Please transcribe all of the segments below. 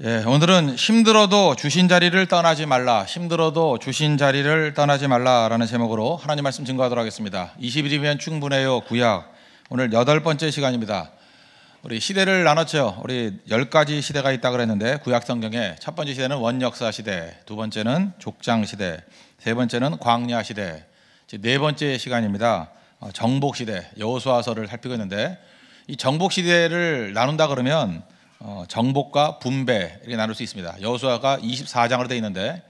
예, 오늘은 힘들어도 주신 자리를 떠나지 말라. 힘들어도 주신 자리를 떠나지 말라라는 제목으로 하나님 말씀 증거하도록 하겠습니다. 20일이면 충분해요. 구약. 오늘 여덟 번째 시간입니다. 우리 시대를 나눴죠. 우리 열 가지 시대가 있다 그랬는데 구약 성경에 첫 번째 시대는 원역사 시대, 두 번째는 족장 시대, 세 번째는 광야 시대. 네 번째 시간입니다. 어, 정복 시대 여호수아서를 살피고 있는데 이 정복 시대를 나눈다 그러면 어, 정복과 분배 이렇게 나눌 수 있습니다. 여수아가 24장으로 되어 있는데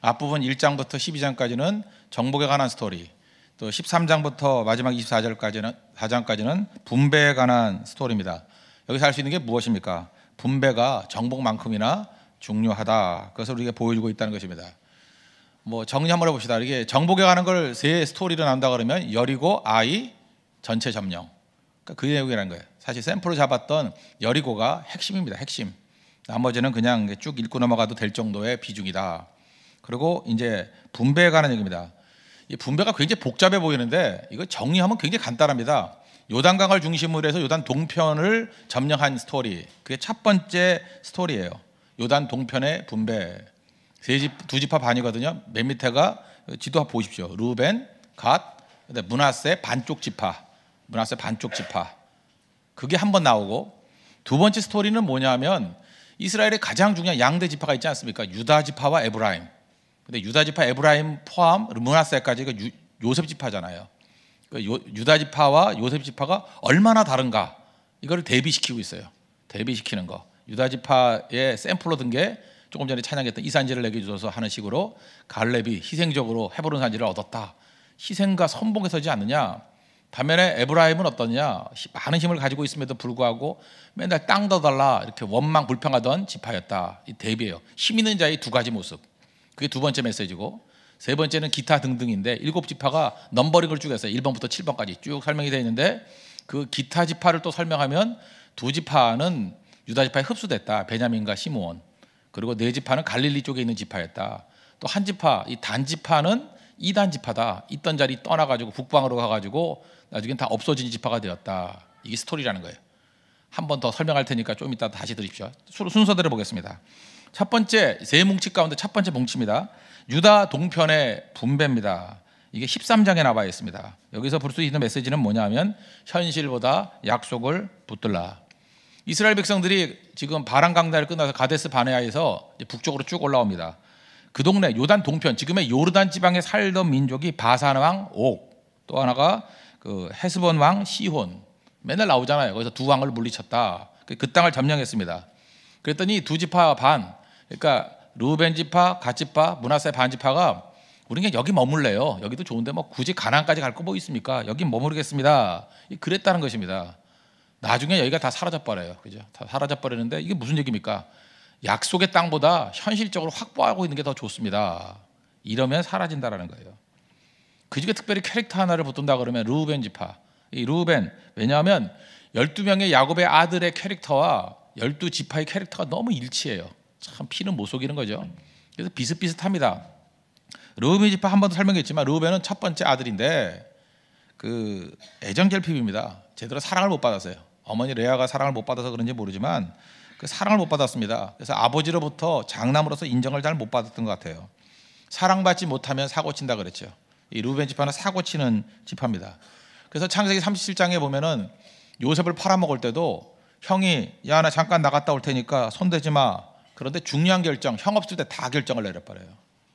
앞부분 1장부터 12장까지는 정복에 관한 스토리, 또 13장부터 마지막 24절까지는 4장까지는 분배에 관한 스토리입니다. 여기서 할 수 있는 게 무엇입니까? 분배가 정복만큼이나 중요하다. 그것을 우리가 보여주고 있다는 것입니다. 뭐 정리 한번 해봅시다. 이게 정복에 관한 걸 세 스토리로 나눈다 그러면 여리고 아이 전체 점령. 그 내용이라는 거예요. 사실 샘플을 잡았던 여리고가 핵심입니다. 핵심. 나머지는 그냥 쭉 읽고 넘어가도 될 정도의 비중이다. 그리고 이제 분배에 관한 얘기입니다. 이 분배가 굉장히 복잡해 보이는데 이거 정리하면 굉장히 간단합니다. 요단강을 중심으로 해서 요단 동편을 점령한 스토리. 그게 첫 번째 스토리예요. 요단 동편의 분배. 세집 두 지파 반이거든요. 맨 밑에가 지도 보십시오. 루벤, 갓, 문하세 반쪽 지파. 문하세 반쪽 지파. 그게 한 번 나오고 두 번째 스토리는 뭐냐면 이스라엘의 가장 중요한 양대 지파가 있지 않습니까? 유다 지파와 에브라임. 근데 유다 지파 에브라임 포함 르므나세까지 가 그 요셉 지파잖아요. 그 유다 지파와 요셉 지파가 얼마나 다른가 이거를 대비시키고 있어요. 대비시키는 거. 유다 지파의 샘플로 든 게 조금 전에 찬양했던 이 산지를 내게 주셔서 하는 식으로 갈렙이 희생적으로 헤브론 산지를 얻었다. 희생과 선봉에 서지 않느냐. 반면에 에브라임은 어떠냐? 많은 힘을 가지고 있음에도 불구하고 맨날 땅 더 달라 이렇게 원망 불평하던 지파였다. 이 대비예요. 힘 있는 자의 두 가지 모습. 그게 두 번째 메시지고 세 번째는 기타 등등인데 일곱 지파가 넘버링을 쭉 해서 1번부터 7번까지 쭉 설명이 되어 있는데 그 기타 지파를 또 설명하면 두 지파는 유다 지파에 흡수됐다. 베냐민과 시므온. 그리고 네 지파는 갈릴리 쪽에 있는 지파였다. 또 한 지파, 이 단 지파는 이단 지파다. 있던 자리 떠나 가지고 북방으로 가 가지고 나중엔 다 없어진 지파가 되었다. 이게 스토리라는 거예요. 한 번 더 설명할 테니까 좀 이따 다시 드으십시오 순서대로 보겠습니다. 첫 번째 세 뭉치 가운데 첫 번째 뭉치입니다. 유다 동편의 분배입니다. 이게 13장에 나와 있습니다. 여기서 볼 수 있는 메시지는 뭐냐면 현실보다 약속을 붙들라. 이스라엘 백성들이 지금 바람 강다을 끝나서 가데스 바네아에서 북쪽으로 쭉 올라옵니다. 그 동네 요단 동편 지금의 요르단 지방에 살던 민족이 바산 왕 옥, 또 하나가 그 헤스본 왕 시혼 맨날 나오잖아요. 거기서 두 왕을 물리쳤다. 그, 그 땅을 점령했습니다. 그랬더니 두 지파 반, 그러니까 루벤 지파, 갓 지파, 문하세 반 지파가 우리는 여기 머물래요. 여기도 좋은데 뭐 굳이 가난까지 갈 거 뭐 있습니까? 여기 머무르겠습니다. 그랬다는 것입니다. 나중에 여기가 다 사라져 버려요. 그죠? 다 사라져 버리는데 이게 무슨 얘기입니까? 약속의 땅보다 현실적으로 확보하고 있는 게 더 좋습니다. 이러면 사라진다라는 거예요. 그 중에 특별히 캐릭터 하나를 붙든다 그러면 루벤 지파. 이 루벤 왜냐하면 12명의 야곱의 아들의 캐릭터와 12 지파의 캐릭터가 너무 일치해요. 참 피는 못 속이는 거죠. 그래서 비슷비슷합니다. 루벤 지파 한번더 설명했지만 루벤은 첫 번째 아들인데 그 애정 결핍입니다. 제대로 사랑을 못 받았어요. 어머니 레아가 사랑을 못 받아서 그런지 모르지만 그 사랑을 못 받았습니다. 그래서 아버지로부터 장남으로서 인정을 잘 못 받았던 것 같아요. 사랑받지 못하면 사고 친다 그랬죠. 이 루벤 지파는 사고 치는 지파입니다. 그래서 창세기 37장에 보면은 요셉을 팔아먹을 때도 형이 야나 잠깐 나갔다 올 테니까 손대지 마. 그런데 중요한 결정, 형 없을 때 다 결정을 내려버려요.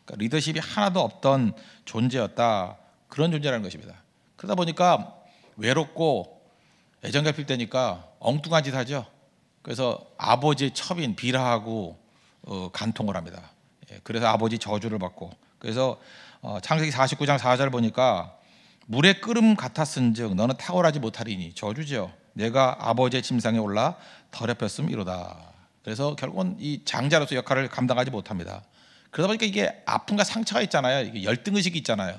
그러니까 리더십이 하나도 없던 존재였다. 그런 존재라는 것입니다. 그러다 보니까 외롭고 애정 결핍되니까 엉뚱한 짓 하죠. 그래서 아버지 첩인 비라하고 어, 간통을 합니다. 예, 그래서 아버지 저주를 받고 그래서 어, 창세기 49장 4절 보니까 물의 끓음 같았은즉 너는 탁월하지 못하리니 저주지요. 내가 아버지의 침상에 올라 더럽혔음 이로다. 그래서 결국은 이 장자로서 역할을 감당하지 못합니다. 그러다 보니까 이게 아픔과 상처가 있잖아요. 이게 열등 의식이 있잖아요.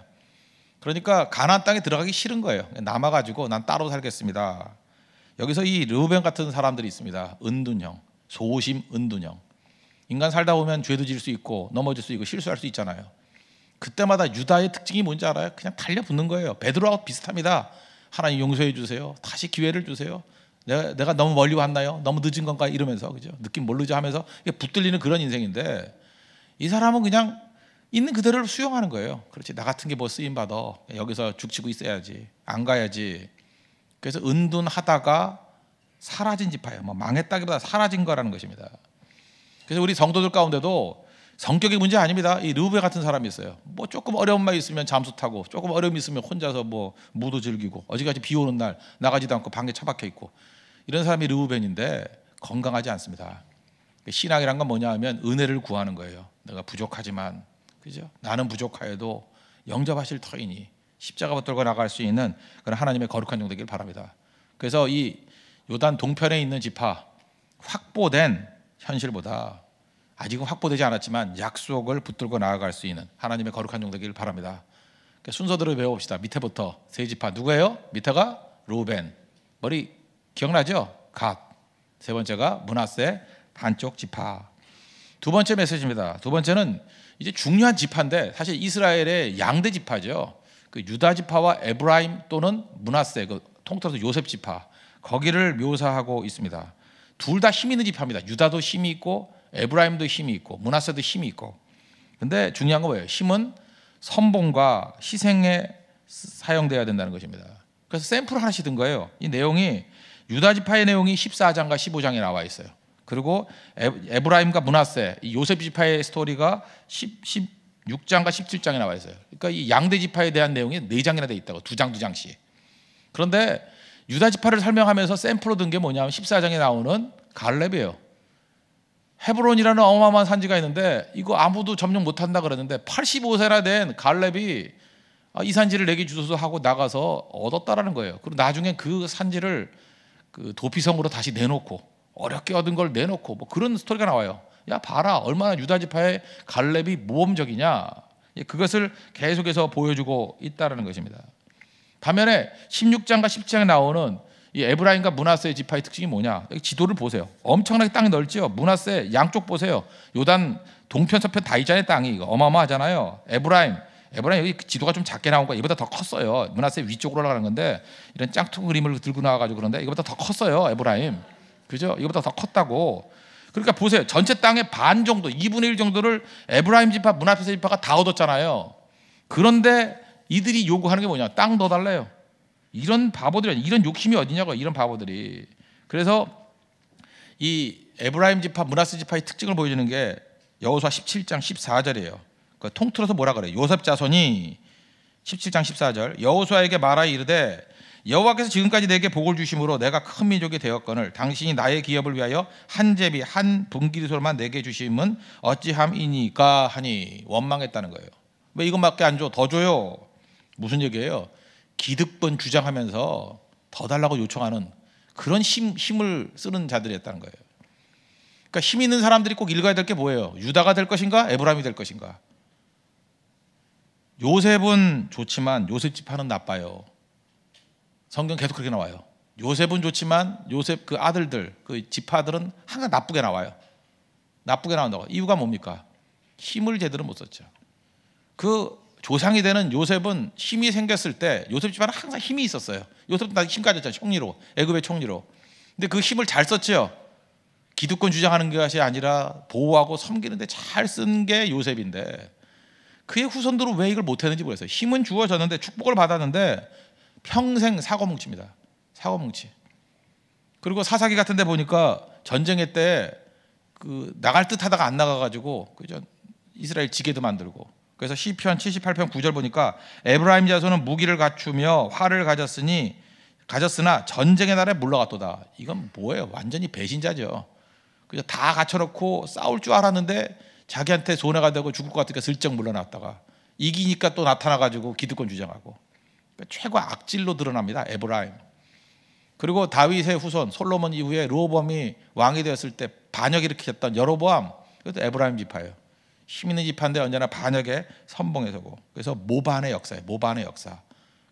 그러니까 가나안 땅에 들어가기 싫은 거예요. 남아 가지고 난 따로 살겠습니다. 여기서 이 르우벤 같은 사람들이 있습니다. 은둔형, 소심 은둔형. 인간 살다 보면 죄도 질 수 있고 넘어질 수 있고 실수할 수 있잖아요. 그때마다 유다의 특징이 뭔지 알아요? 그냥 달려붙는 거예요. 베드로하고 비슷합니다. 하나님 용서해 주세요. 다시 기회를 주세요. 내가, 내가 너무 멀리 왔나요? 너무 늦은 건가? 이러면서 그죠? 느낌 모르죠 하면서 붙들리는 그런 인생인데 이 사람은 그냥 있는 그대로를 수용하는 거예요. 그렇지 나 같은 게 뭐 쓰임 받아 여기서 죽치고 있어야지 안 가야지. 그래서 은둔하다가 사라진 지파예요. 뭐 망했다기보다 사라진 거라는 것입니다. 그래서 우리 성도들 가운데도 성격이 문제 아닙니다. 이르베 같은 사람이 있어요. 뭐 조금 어려운 말 있으면 잠수 타고, 조금 어려움 있으면 혼자서 뭐 무도 즐기고, 어제까지 비 오는 날 나가지도 않고 방에 처박혀 있고 이런 사람이 르우벤인데 건강하지 않습니다. 신앙이란 건 뭐냐 하면 은혜를 구하는 거예요. 내가 부족하지만, 그죠? 나는 부족하여도 영접하실 터이니 십자가 붙들고 나갈 수 있는 그런 하나님의 거룩한 종 되길 바랍니다. 그래서 이 요단 동편에 있는 지파 확보된 현실보다 아직은 확보되지 않았지만 약속을 붙들고 나아갈 수 있는 하나님의 거룩한 종되기를 바랍니다. 그러니까 순서대로 배워봅시다. 밑에부터 세 지파 누구예요? 밑에가 로벤 머리 기억나죠? 갓. 세 번째가 문하세 반쪽 지파. 두 번째 메시지입니다. 두 번째는 이제 중요한 지파인데 사실 이스라엘의 양대 지파죠. 그 유다 지파와 에브라임 또는 문하세 그 통틀어서 요셉 지파 거기를 묘사하고 있습니다. 둘 다 힘 있는 지파입니다. 유다도 힘이 있고 에브라임도 힘이 있고 문하세도 힘이 있고 근데 중요한 건 뭐예요? 힘은 선봉과 희생에 사용돼야 된다는 것입니다. 그래서 샘플 하나씩 든 거예요. 이 내용이 유다 지파의 내용이 14장과 15장에 나와 있어요. 그리고 에브라임과 문하세, 요셉 지파의 스토리가 10, 16장과 17장에 나와 있어요. 그러니까 이 양대 지파에 대한 내용이 4장이나 돼 있다고 두 장 두 장씩. 그런데 유다 지파를 설명하면서 샘플로 든 게 뭐냐면 14장에 나오는 갈렙이에요. 헤브론이라는 어마어마한 산지가 있는데 이거 아무도 점령 못 한다 그러는데 85세나 된 갈렙이 아, 이 산지를 내게 주소서 하고 나가서 얻었다라는 거예요. 그리고 나중에 그 산지를 그 도피성으로 다시 내놓고 어렵게 얻은 걸 내놓고 뭐 그런 스토리가 나와요. 야 봐라 얼마나 유다 지파의 갈렙이 모범적이냐. 예, 그것을 계속해서 보여주고 있다는 것입니다. 반면에 16장과 10장에 나오는 이 에브라임과 문하세의 지파의 특징이 뭐냐? 지도를 보세요. 엄청나게 땅이 넓죠 문하세 양쪽 보세요. 요단 동편 서편 다이잔의 땅이 이거 어마어마하잖아요. 에브라임 에브라임 여기 지도가 좀 작게 나온 거야. 이보다 더 컸어요. 문하세 위쪽으로 올라가는 건데 이런 짱퉁 그림을 들고 나와가지고 그런데 이거보다 더 컸어요. 에브라임 그죠? 이거보다 더 컸다고. 그러니까 보세요. 전체 땅의 반 정도, 2분의 1 정도를 에브라임 지파, 문하세 지파가 다 얻었잖아요. 그런데 이들이 요구하는 게 뭐냐? 땅 더 달래요. 이런 바보들이 이런 욕심이 어디냐고 이런 바보들이. 그래서 이 에브라임 지파, 문하스 지파의 특징을 보여주는 게 여호수아 17장 14절이에요. 그러니까 통틀어서 뭐라 그래? 요셉 자손이 17장 14절 여호수아에게 말하여 이르되 여호와께서 지금까지 내게 복을 주심으로 내가 큰 민족이 되었거늘 당신이 나의 기업을 위하여 한 제비 한분기리솔만 내게 주심은 어찌함이니까 하니 원망했다는 거예요. 왜 이것밖에 안 줘? 더 줘요. 무슨 얘기예요? 기득권 주장하면서 더 달라고 요청하는 그런 힘, 힘을 쓰는 자들이었다는 거예요. 그러니까 힘 있는 사람들이 꼭 읽어야 될 게 뭐예요? 유다가 될 것인가? 에브라임이 될 것인가? 요셉은 좋지만 요셉 집파는 나빠요. 성경 계속 그렇게 나와요. 요셉은 좋지만 요셉 그 아들들, 그 집파들은 항상 나쁘게 나와요. 나쁘게 나온다고. 이유가 뭡니까? 힘을 제대로 못 썼죠. 그 조상이 되는 요셉은 힘이 생겼을 때 요셉 집안은 항상 힘이 있었어요. 요셉은 나힘 가졌잖아요. 총리로. 애굽의 총리로. 근데 그 힘을 잘 썼죠. 기득권 주장하는 것이 아니라 보호하고 섬기는데 잘 쓴 게 요셉인데 그의 후손들은 왜 이걸 못했는지 모르겠어요. 힘은 주어졌는데 축복을 받았는데 평생 사고뭉치입니다. 사고뭉치. 그리고 사사기 같은 데 보니까 전쟁의 때그 나갈 듯 하다가 안 나가가지고 그전 이스라엘 지게도 만들고 그래서 시편 78편 9절 보니까 에브라임 자손은 무기를 갖추며 활을 가졌으니 가졌으나 전쟁의 날에 물러갔도다. 이건 뭐예요? 완전히 배신자죠. 그죠? 다 갖춰놓고 싸울 줄 알았는데 자기한테 손해가 되고 죽을 것 같으니까 슬쩍 물러났다가 이기니까 또 나타나가지고 기득권 주장하고 그러니까 최고 악질로 드러납니다. 에브라임. 그리고 다윗의 후손 솔로몬 이후에 로보암이 왕이 되었을 때 반역 일으켰던 여로보암 그것도 에브라임 지파예요. 힘 있는 집한데 언제나 반역에 선봉에 서고 그래서 모반의 역사예요. 모반의 역사.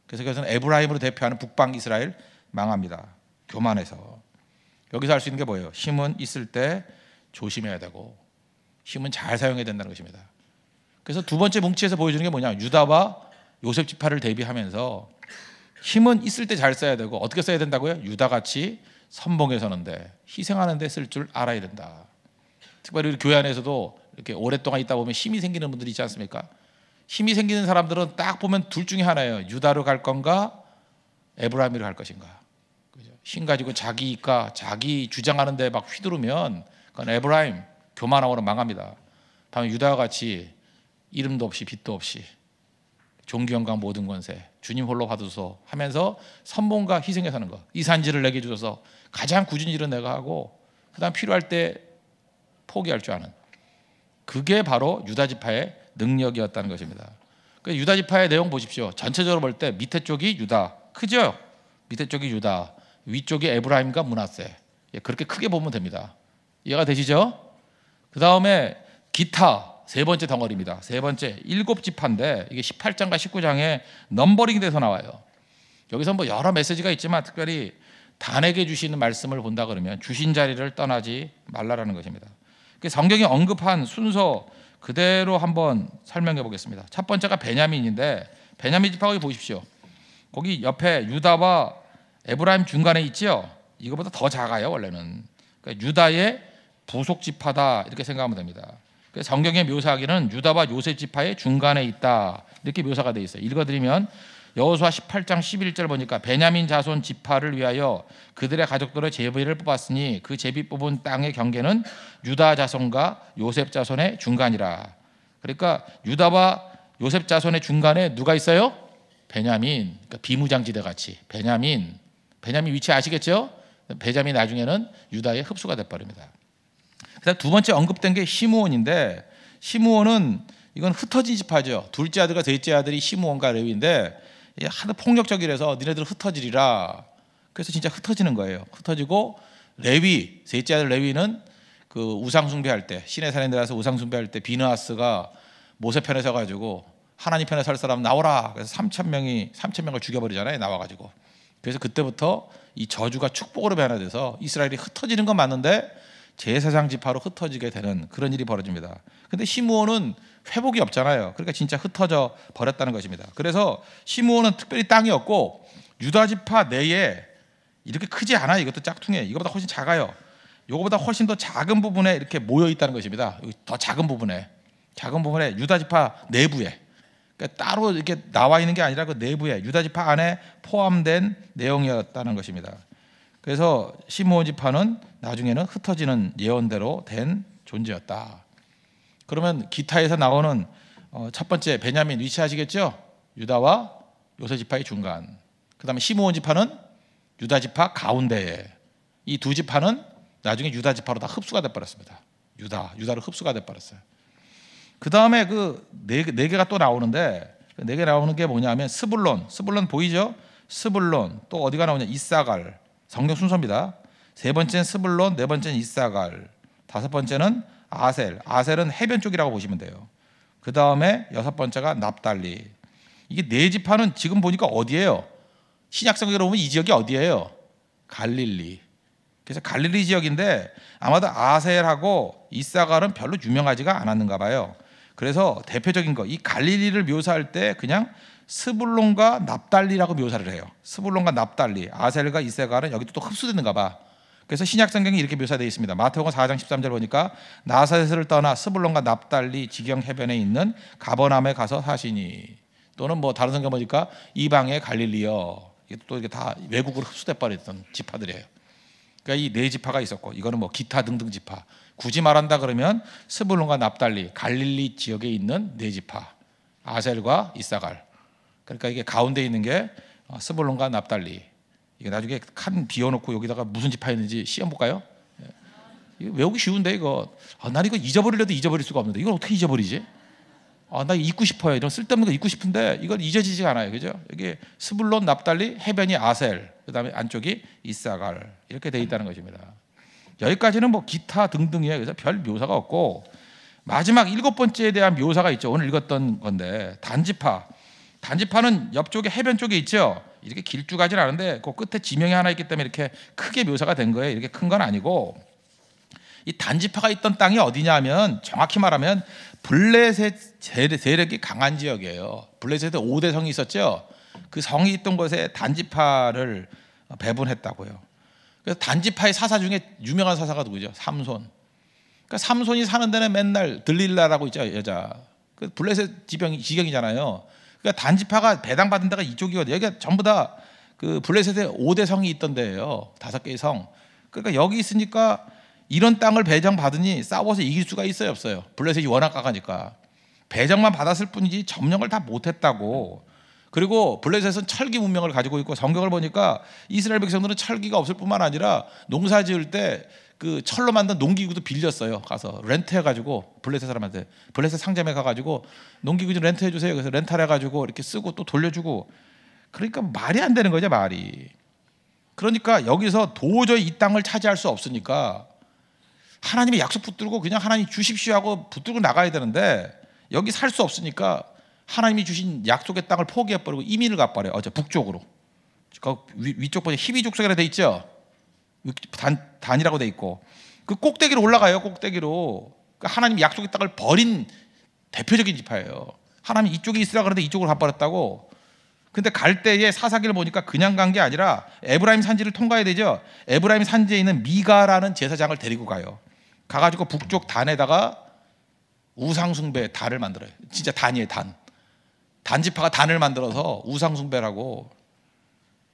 그래서 그것은 에브라임으로 대표하는 북방 이스라엘 망합니다. 교만해서. 여기서 할 수 있는 게 뭐예요? 힘은 있을 때 조심해야 되고 힘은 잘 사용해야 된다는 것입니다. 그래서 두 번째 뭉치에서 보여주는 게 뭐냐? 유다와 요셉 지파를 대비하면서 힘은 있을 때 잘 써야 되고 어떻게 써야 된다고요? 유다같이 선봉에 서는데 희생하는 데 쓸 줄 알아야 된다. 특별히 우리 교회 안에서도 이렇게 오랫동안 있다 보면 힘이 생기는 분들이 있지 않습니까? 힘이 생기는 사람들은 딱 보면 둘 중에 하나예요. 유다로 갈 건가 에브라임으로 갈 것인가. 그죠? 힘 가지고 자기 가 자기 주장하는데 막 휘두르면 그건 에브라임 교만하고는 망합니다. 다음 유다와 같이 이름도 없이 빚도 없이 종교 영광 모든 권세 주님 홀로 받으소 하면서 선봉과 희생해 사는 거 이산지를 내게 주셔서 가장 굳은 일은 내가 하고 그다음 필요할 때 포기할 줄 아는 그게 바로 유다 지파의 능력이었다는 것입니다. 그 유다 지파의 내용 보십시오. 전체적으로 볼 때 밑에 쪽이 유다, 크죠? 밑에 쪽이 유다, 위쪽이 에브라임과 문하세. 예, 그렇게 크게 보면 됩니다. 이해가 되시죠? 그 다음에 기타 세 번째 덩어리입니다. 세 번째 일곱 지파인데 이게 18장과 19장에 넘버링이 돼서 나와요. 여기서 뭐 여러 메시지가 있지만 특별히 단에게 주시는 말씀을 본다 그러면 주신 자리를 떠나지 말라라는 것입니다. 그 성경이 언급한 순서 그대로 한번 설명해 보겠습니다. 첫 번째가 베냐민인데 베냐민 지파가 보십시오. 거기 옆에 유다와 에브라임 중간에 있지요. 이거보다 더 작아요 원래는. 그러니까 유다의 부속 지파다 이렇게 생각하면 됩니다. 그 성경에 묘사하기는 유다와 요셉 지파의 중간에 있다 이렇게 묘사가 돼 있어요. 읽어드리면 여호수아 18장 11절 보니까 베냐민 자손 지파를 위하여 그들의 가족들의 제비를 뽑았으니 그 제비 뽑은 땅의 경계는 유다 자손과 요셉 자손의 중간이라. 그러니까 유다와 요셉 자손의 중간에 누가 있어요? 베냐민. 그러니까 비무장지대 같이 베냐민. 베냐민 위치 아시겠죠? 베냐민 나중에는 유다의 흡수가 돼 버립니다. 그다음 두 번째 언급된 게 시므온인데 시므온은 이건 흩어진 집하죠. 둘째 아들과 셋째 아들이 시므온과 레위인데 예, 하도 폭력적이라서 니네들 흩어지리라. 그래서 진짜 흩어지는 거예요. 흩어지고 레위 셋째 아들 레위는 그 우상 숭배할 때 시내 산에 가서 우상 숭배할 때 비느하스가 모세 편에 서 가지고 하나님 편에 설 사람 나오라. 그래서 3천 명이 3천 명을 죽여버리잖아요. 나와 가지고. 그래서 그때부터 이 저주가 축복으로 변화돼서 이스라엘이 흩어지는 건 맞는데 제사장 지파로 흩어지게 되는 그런 일이 벌어집니다. 근데 시므온은 회복이 없잖아요. 그러니까 진짜 흩어져 버렸다는 것입니다. 그래서 시므온은 특별히 땅이 없고 유다 지파 내에 이렇게 크지 않아요. 이것도 짝퉁이에 이거보다 훨씬 작아요. 이거보다 훨씬 더 작은 부분에 이렇게 모여 있다는 것입니다. 더 작은 부분에 작은 부분에 유다 지파 내부에 그러니까 따로 이렇게 나와 있는 게 아니라 그 내부에 유다 지파 안에 포함된 내용이었다는 것입니다. 그래서 시므온 지파는 나중에는 흩어지는 예언대로 된 존재였다. 그러면 기타에서 나오는 어, 첫 번째 베냐민 위치하시겠죠? 유다와 요새 지파의 중간. 그다음에 시므온 지파는 유다 지파 가운데에 이 두 지파는 나중에 유다 지파로 다 흡수가 돼 버렸습니다. 유다 유다로 흡수가 돼 버렸어요. 그다음에 그네네 네 개가 또 나오는데 그 네개 나오는 게 뭐냐면 스불론 스불론 보이죠? 스불론 또 어디가 나오냐 이사갈 성경 순서입니다. 세 번째는 스불론 네 번째는 이사갈 다섯 번째는 아셀. 아셀은 해변 쪽이라고 보시면 돼요. 그 다음에 여섯 번째가 납달리. 이게 네 지파는 지금 보니까 어디예요? 신약 성경으로 보면 이 지역이 어디예요? 갈릴리. 그래서 갈릴리 지역인데 아마도 아셀하고 이사갈은 별로 유명하지가 않았는가 봐요. 그래서 대표적인 거 이 갈릴리를 묘사할 때 그냥 스불론과 납달리라고 묘사를 해요. 스불론과 납달리, 아셀과 이세갈은 여기도 또 흡수되는가 봐. 그래서 신약 성경이 이렇게 묘사되어 있습니다. 마태복음 4장 13절 보니까 나사렛을 떠나 스불론과 납달리 지경 해변에 있는 가버남에 가서 사시니 또는 뭐 다른 성경 보니까 이방의 갈릴리어 또 이게 다 외국으로 흡수돼 버렸던 지파들이에요. 그러니까 이 네 지파가 있었고 이거는 뭐 기타 등등 지파. 굳이 말한다 그러면 스불론과 납달리 갈릴리 지역에 있는 네 지파. 아셀과 이사갈. 그러니까 이게 가운데 있는 게 어, 스불론과 납달리 이거 나중에 칸 비워놓고 여기다가 무슨 지파였는지 시험 볼까요? 예. 이거 외우기 쉬운데 이거. 아, 난 이거 잊어버리려도 잊어버릴 수가 없는데 이걸 어떻게 잊어버리지? 아, 나 잊고 싶어요. 이런 쓸데없는 거 잊고 싶은데 이건 잊어지지가 않아요. 그죠? 여기 스불론, 납달리, 해변이 아셀, 그다음에 안쪽이 이사갈 이렇게 돼 있다는 것입니다. 여기까지는 뭐 기타 등등이에요. 그래서 별 묘사가 없고 마지막 일곱 번째에 대한 묘사가 있죠. 오늘 읽었던 건데 단지파. 단지파는 옆쪽에 해변 쪽에 있죠. 이렇게 길쭉하진 않은데 그 끝에 지명이 하나 있기 때문에 이렇게 크게 묘사가 된 거예요. 이렇게 큰 건 아니고 이 단지파가 있던 땅이 어디냐면 정확히 말하면 블레셋 세력이 강한 지역이에요. 블레셋에 5대 성이 있었죠. 그 성이 있던 곳에 단지파를 배분했다고요. 그래서 단지파의 사사 중에 유명한 사사가 누구죠? 삼손. 그러니까 삼손이 사는 데는 맨날 들릴라라고 있죠 여자. 그 블레셋 지병 지경이잖아요. 그러니까 단지파가 배당받은 데가 이쪽이거든요. 여기가 전부 다 그 블레셋의 5대 성이 있던 데예요. 다섯 개의 성. 그러니까 여기 있으니까 이런 땅을 배정받으니 싸워서 이길 수가 있어요, 없어요? 블레셋이 워낙 강하니까. 배정만 받았을 뿐이지 점령을 다 못했다고. 그리고 블레셋은 철기 문명을 가지고 있고 성경을 보니까 이스라엘 백성들은 철기가 없을 뿐만 아니라 농사 지을 때그 철로 만든 농기구도 빌렸어요. 가서 렌트해가지고 블레셋 사람한테 블레셋 상점에 가가지고 농기구 좀 렌트해주세요. 그래서 렌탈해가지고 이렇게 쓰고 또 돌려주고 그러니까 말이 안 되는 거죠 말이. 그러니까 여기서 도저히 이 땅을 차지할 수 없으니까 하나님의 약속 붙들고 그냥 하나님 주십시오 하고 붙들고 나가야 되는데 여기 살 수 없으니까 하나님이 주신 약속의 땅을 포기해버리고 이민을 가버려요. 어제 북쪽으로. 그 위쪽 보면 히비족 속이라 돼 있죠. 단, 단이라고 돼 있고 그 꼭대기로 올라가요. 꼭대기로 그 하나님 약속의 땅을 버린 대표적인 지파예요. 하나님 이쪽에 있으라 그러는데 이쪽으로 가버렸다고. 근데 갈 때에 사사기를 보니까 그냥 간 게 아니라 에브라임 산지를 통과해야 되죠. 에브라임 산지에 있는 미가라는 제사장을 데리고 가요. 가가지고 북쪽 단에다가 우상숭배 단을 만들어요. 진짜 단이에요, 단. 단지파가 단을 만들어서 우상숭배라고.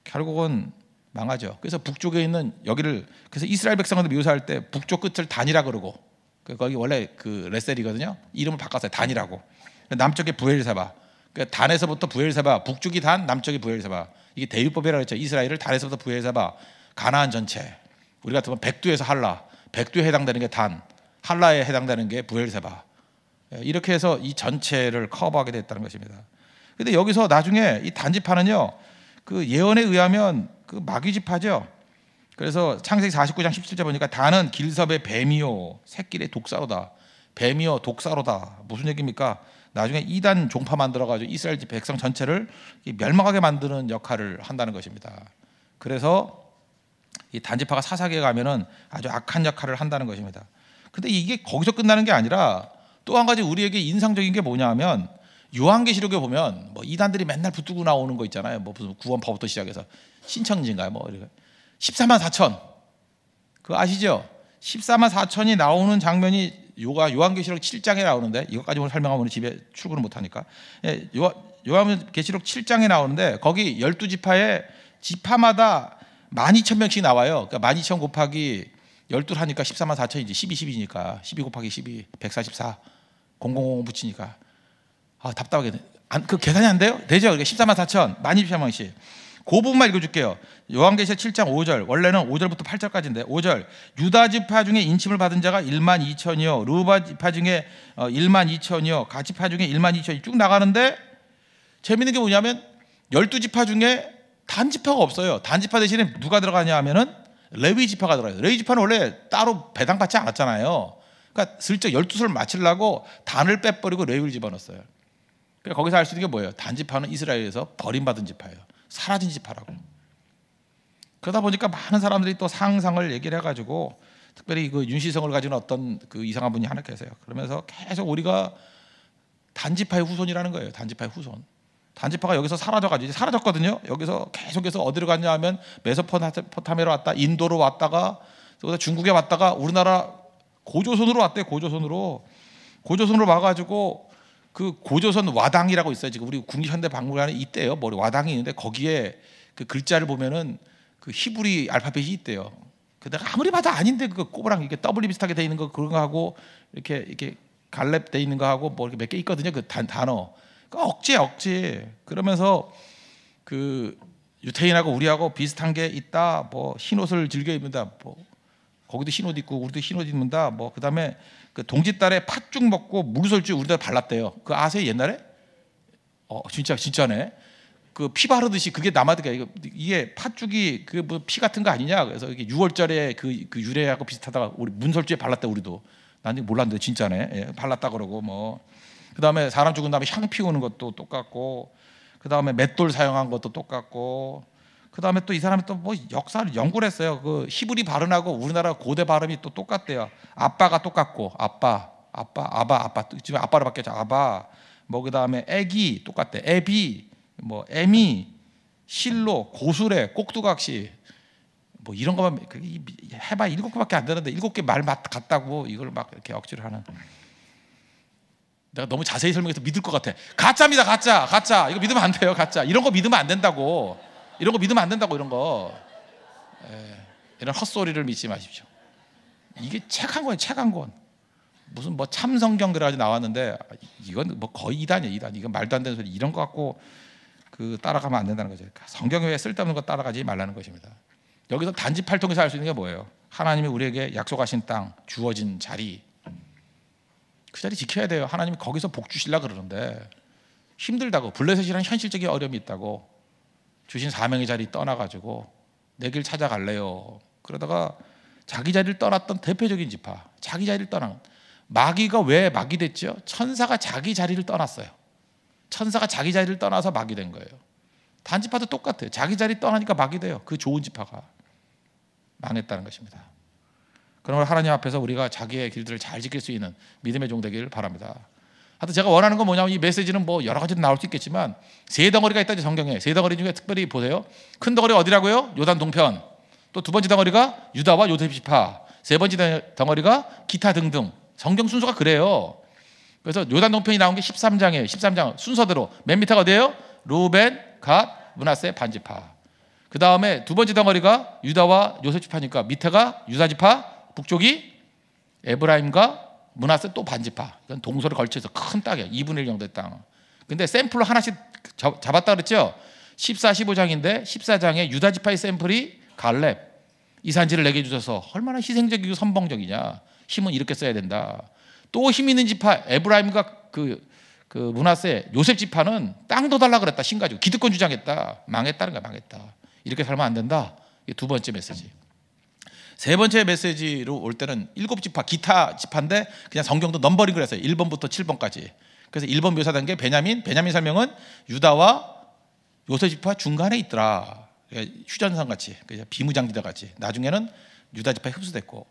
결국은 망하죠. 그래서 북쪽에 있는 여기를 그래서 이스라엘 백성을 묘사할 때 북쪽 끝을 단이라 그러고 그 거기 원래 그 레셀이거든요. 이름을 바꿨어요. 단이라고. 남쪽에 부엘세바그 그러니까 단에서부터 부엘세바 북쪽이 단, 남쪽이 부엘세바 이게 대유법이라고 했죠. 이스라엘을 단에서부터 부엘세바 가나안 전체. 우리 같으면 백두에서 할라, 백두에 해당되는 게 단, 할라에 해당되는 게부엘세바 예, 이렇게 해서 이 전체를 커버하게 됐다는 것입니다. 근데 여기서 나중에 이단지판은요그 예언에 의하면 그 마귀집하죠. 그래서 창세기 49장 17절 보니까 다는 길섭의 뱀이요 새끼의 독사로다. 뱀이요 독사로다. 무슨 얘기입니까? 나중에 이단 종파 만들어 가지고 이스라엘 백성 전체를 멸망하게 만드는 역할을 한다는 것입니다. 그래서 이 단지파가 사사기에 가면은 아주 악한 역할을 한다는 것입니다. 근데 이게 거기서 끝나는 게 아니라 또 한 가지 우리에게 인상적인 게 뭐냐면 요한계시록에 보면 뭐 이단들이 맨날 붙들고 나오는 거 있잖아요. 뭐 무슨 구원파부터 시작해서 신청지인가요? 뭐 이렇게 14만 4천 그거 아시죠? 14만 4천이 나오는 장면이 요가 요한계시록 7장에 나오는데 이것까지 오늘 설명하면 집에 출근을 못 하니까 예, 요한계시록 7장에 나오는데 거기 12지파에 지파마다 12,000명씩 나와요. 그러니까 12,000 곱하기 12 하니까 14만 4천이지 12, 12니까 12 곱하기 12 144 000 붙이니까 아 답답하게 안, 그 계산이 안 돼요? 되죠? 그러니까 14만 4천 12,000명씩 그 부분만 읽어줄게요. 요한계시록 7장 5절 원래는 5절부터 8절까지인데 5절 유다 지파 중에 인침을 받은 자가 1만 2천이요 르바 지파 중에 1만 어, 2천이요 가 지파 중에 1만 2천이 쭉 나가는데 재밌는 게 뭐냐면 12지파 중에 단지파가 없어요. 단지파 대신에 누가 들어가냐 하면은 레위 지파가 들어가요. 레위 지파는 원래 따로 배당받지 않았잖아요. 그러니까 슬쩍 12수를 맞추려고 단을 빼버리고 레위를 집어넣었어요. 그러니 거기서 알 수 있는 게 뭐예요? 단지파는 이스라엘에서 버림받은 지파예요. 사라진 집하라고. 그러다 보니까 많은 사람들이 또 상상을 얘기를 해가지고 특별히 그 윤시성을 가진 어떤 그 이상한 분이 하나 계세요. 그러면서 계속 우리가 단지파의 후손이라는 거예요. 단지파의 후손. 단지파가 여기서 사라져가지고 이제 사라졌거든요. 여기서 계속해서 어디로 갔냐 하면 메소포타미아로 왔다, 인도로 왔다가 중국에 왔다가 우리나라 고조선으로 왔대. 고조선으로 고조선으로 와가지고 그 고조선 와당이라고 있어요. 지금 우리 국립현대박물관에 있대요. 머리 뭐 와당이 있는데 거기에 그 글자를 보면은 그 히브리 알파벳이 있대요. 그 내가 아무리 봐도 아닌데 그 꼬부랑 이렇게 더 비슷하게 돼 있는 거 그런 거 하고 이렇게 이렇게 갈렙 돼 있는 거 하고 뭐 이렇게 몇 개 있거든요. 그 단 단어. 그 그러니까 억지 억지. 그러면서 그 유태인하고 우리하고 비슷한 게 있다. 뭐 흰옷을 즐겨 입는다. 뭐 거기도 흰옷 입고 우리도 흰옷 입는다. 뭐 그다음에 그동짓달에 팥죽 먹고 물솔주 우리도 발랐대요. 그 아세요 옛날에? 어 진짜 진짜네. 그 피 바르듯이 그게 남아드니까 이게 팥죽이 그 뭐 피 같은 거 아니냐? 그래서 이게 6월절에 그, 그 유래하고 비슷하다가 우리 문설주에 발랐다 우리도 난 몰랐는데 진짜네. 예, 발랐다 그러고 뭐 그다음에 사람 죽은 다음에 향 피우는 것도 똑같고 그다음에 맷돌 사용한 것도 똑같고 그 다음에 또 이 사람이 또 뭐 역사를 연구를 했어요. 그 히브리 발음하고 우리나라 고대 발음이 또 똑같대요. 아빠가 똑같고 아빠, 아빠, 아바, 아빠. 지금 아빠로 바뀌었죠. 아바. 뭐그 다음에 애기 똑같대. 애비, 뭐 애미, 실로, 고수래, 꼭두각시. 뭐 이런 것만 그 해봐 일곱 개밖에 안 되는데 일곱 개말 같다고 이걸 막 이렇게 억지로 하는. 내가 너무 자세히 설명해서 믿을 것 같아. 가짜입니다, 가짜, 가짜. 이거 믿으면 안 돼요, 가짜. 이런 거 믿으면 안 된다고. 이런 거 믿으면 안 된다고 이런 거. 에, 예, 이런 헛소리를 믿지 마십시오. 이게 책한 권, 책한 권. 무슨 뭐 참성경 그래가지고 나왔는데 이건 뭐 거의 이단이야 이단. 이건 말도 안 되는 소리. 이런 거 갖고 그 따라가면 안 된다는 거죠. 성경 외에 쓸데없는 거 따라가지 말라는 것입니다. 여기서 단지 팔통에서 할 수 있는 게 뭐예요? 하나님이 우리에게 약속하신 땅, 주어진 자리. 그 자리 지켜야 돼요. 하나님이 거기서 복 주실라 그러는데 힘들다고 블레셋이란 현실적인 어려움이 있다고 주신 사명의 자리 떠나가지고 내 길 찾아갈래요. 그러다가 자기 자리를 떠났던 대표적인 지파, 자기 자리를 떠난 마귀가 왜 마귀 됐죠? 천사가 자기 자리를 떠났어요. 천사가 자기 자리를 떠나서 마귀 된 거예요. 단지파도 똑같아요. 자기 자리 떠나니까 마귀 돼요. 그 좋은 지파가 망했다는 것입니다. 그러므로 하나님 앞에서 우리가 자기의 길들을 잘 지킬 수 있는 믿음의 종되기를 바랍니다. 하여튼 제가 원하는 건 뭐냐면 이 메시지는 뭐 여러 가지로 나올 수 있겠지만 세 덩어리가 있다 이 성경에 세 덩어리 중에 특별히 보세요. 큰 덩어리 어디라고요? 요단 동편. 또 두 번째 덩어리가 유다와 요셉지파. 세 번째 덩어리가 기타 등등. 성경 순서가 그래요. 그래서 요단 동편이 나온 게1 3장에 13장 순서대로 맨 밑에가 돼요 루벤, 갓, 문하세, 반지파. 그 다음에 두 번째 덩어리가 유다와 요셉지파니까 밑에가 유다지파, 북쪽이 에브라임과 문화세 또 반지파. 이건 동서를 걸쳐서 큰 땅이야. 2분의 1 정도의 땅. 근데 샘플로 하나씩 잡았다 그랬죠? 14, 15장인데 14장에 유다지파의 샘플이 갈렙. 이 산지를 내게 주셔서 얼마나 희생적이고 선봉적이냐. 힘은 이렇게 써야 된다. 또 힘 있는 지파 에브라임과 그, 그 문하세 요셉 지파는 땅도 달라 그랬다. 신 가지고 기득권 주장했다. 망했다는 거야. 망했다. 이렇게 살면 안 된다. 이게 두 번째 메시지. 세 번째 메시지로 올 때는 일곱 지파 기타 지파인데 그냥 성경도 넘버링 그래서 1번부터 7번까지. 그래서 1번 묘사된 게 베냐민, 베냐민 설명은 유다와 요셉 지파 중간에 있더라. 그러니까 휴전선 같이, 그 비무장지대 같이. 나중에는 유다 지파 흡수됐고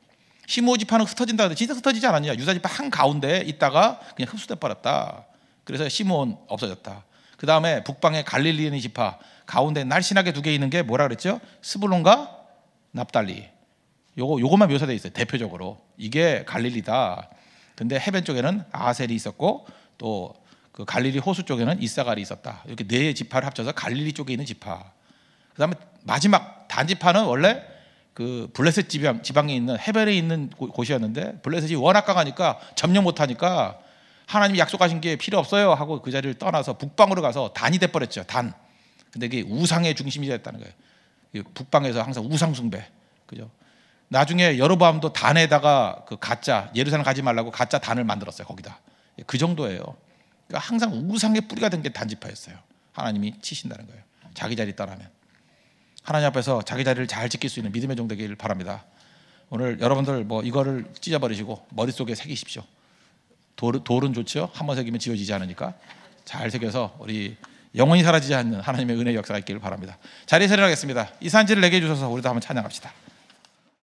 15 지파는 흩어진다 는데 진짜 흩어지지 않았냐? 유다 지파 한 가운데 있다가 그냥 흡수돼 버렸다. 그래서 시몬 없어졌다. 그 다음에 북방의 갈릴리인 지파 가운데 날씬하게 두 개 있는 게 뭐라 그랬죠? 스불론과 납달리. 요거 요것만 묘사돼 있어요. 대표적으로 이게 갈릴리다. 근데 해변 쪽에는 아셀이 있었고 또 그 갈릴리 호수 쪽에는 이사갈이 있었다. 이렇게 네 지파를 합쳐서 갈릴리 쪽에 있는 지파. 그다음에 마지막 단지파는 원래 그 블레셋 지방, 지방에 있는 해변에 있는 곳이었는데 블레셋이 워낙 강하니까 점령 못하니까 하나님 이 약속하신 게 필요 없어요 하고 그 자리를 떠나서 북방으로 가서 단이 돼버렸죠 단. 근데 이게 우상의 중심이 됐다는 거예요. 그 북방에서 항상 우상 숭배, 그죠? 나중에 여로보암도 단에다가 그 가짜 예루살렘 가지 말라고 가짜 단을 만들었어요 거기다 예, 그 정도예요. 그러니까 항상 우상의 뿌리가 된 게 단지파였어요. 하나님이 치신다는 거예요. 자기 자리 따라면 하나님 앞에서 자기 자리를 잘 지킬 수 있는 믿음의 종되기를 바랍니다. 오늘 여러분들 뭐 이거를 찢어버리시고 머릿속에 새기십시오. 돌, 돌은 좋죠한 번 새기면 지워지지 않으니까 잘 새겨서 우리 영원히 사라지지 않는 하나님의 은혜 역사가 있기를 바랍니다. 자리에 서리하겠습니다. 이 산지를 내게 주셔서 우리도 한번 찬양합시다.